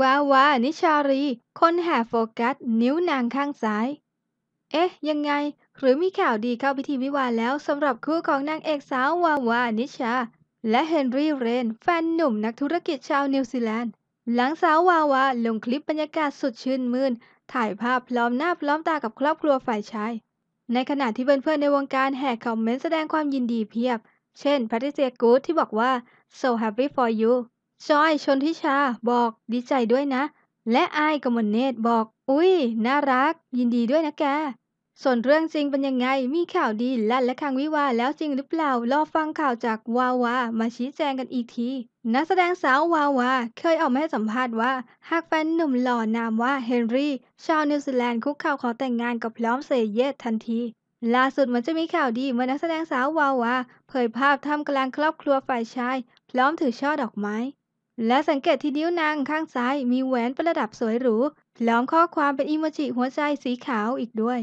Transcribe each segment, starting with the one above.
ว้าวานิชารี คนแห่โฟกัส นิ้วนางข้างซ้าย เอ๊ะยังไง หรือมีข่าวดีเข้าพิธีวิวาห์แล้วสำหรับคู่ของนางเอกสาววาวา นิชา และเฮนรี่ เรน แฟนหนุ่มนักธุรกิจชาวนิวซีแลนด์หลังสาววาวาลงคลิปบรรยากาศสุดชื่นมื่นถ่ายภาพพร้อมหน้าพร้อมตากับครอบครัวฝ่ายชายในขณะที่เพื่อนๆในวงการแห่คอมเมนต์แสดงความยินดีเพียบ เช่นแพทริเซียกูดที่บอกว่า so happy for you จอยชนทิชา บอกดีใจด้วยนะ และอายกมลเนตรบอก อุ้ย น่ารัก ยินดีด้วยนะแก ส่วนเรื่องจริงเป็นยังไง มีข่าวดีลั่นและคังวิวาแล้วจริงหรือเปล่า รอฟังข่าวจากวาวา มาชี้แจงกันอีกที นักแสดงสาววาวา เคยออกมาให้สัมภาษณ์ว่า หากแฟนหนุ่มหล่อนามว่าเฮนรี่ ชาวนิวซีแลนด์คุกเข่าขอแต่งงานกับพร้อมเซเยตทันที ล่าสุดมันจะมีข่าวดี เมื่อนักแสดงสาววาวา เผยภาพทำกลางครอบครัวฝ่ายชายพร้อมถือช่อดอกไม้และสังเกตที่นิ้วนางข้างซ้ายมีแหวนประดับสวยหรู พร้อมข้อความเป็นอิโมจิหัวใจสีขาวอีกด้วย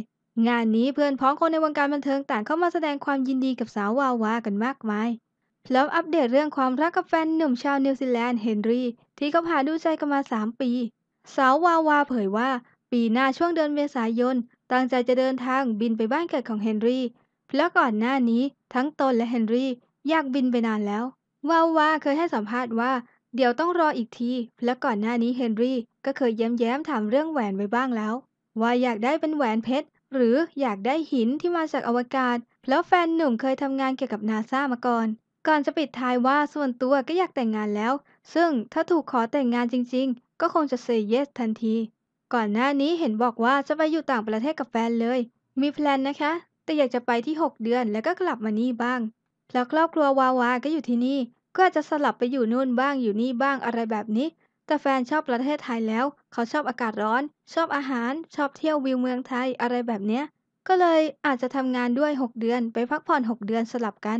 งานนี้เพื่อนพ้องคนในวงการบันเทิงต่างเข้ามาแสดงความยินดีกับสาววาวากันมากมาย พร้อมอัปเดตเรื่องความรักกับแฟนหนุ่มชาวนิวซีแลนด์เฮนรี่ ที่เขาพาดูใจกันมา 3 ปี สาววาวาเผยว่า ปีหน้าช่วงเดือนเมษายนตั้งใจจะเดินทางบินไปบ้านเกิดของเฮนรี่เพราะก่อนหน้านี้ทั้งตนและเฮนรี่อยากบินไปนานแล้ว วาวาเคยให้สัมภาษณ์ว่าเดี๋ยวต้องรออีกที และก่อนหน้านี้เฮนรี่ก็เคยแย้มยมถามเรื่องแหวนไว้บ้างแล้ว ว่าอยากได้เป็นแหวนเพชรหรืออยากได้หินที่มาจากอวกาศแล้วแฟนหนุ่มเคยทำงานเกี่ยวกับนาซามาก่อน ก่อนจะปิดท้ายว่าส่วนตัวก็อยากแต่งงานแล้ว ซึ่งถ้าถูกขอแต่งงานจริง ๆ ก็คงจะเซย์เยสทันที ก่อนหน้านี้เห็นบอกว่าจะไปอยู่ต่างประเทศกับแฟนเลย มีแพลนนะคะ แต่อยากจะไปที่ 6 เดือนแล้วก็กลับมานี่บ้าง แล้วครอบครัววาวาก็อยู่ที่นี่ก็จจะสลับไปอยู่นู่นบ้างอยู่นี่บ้างอะไรแบบนี้ แต่แฟนชอบประเทศไทยแล้ว เขาชอบอากาศร้อน ชอบอาหารชอบเที่ยววิวเมืองไทยอะไรแบบเนี้ยก็เลยอาจจะทำงานด้วย 6 เดือนไปพักผ่อน 6 เดือนสลับกัน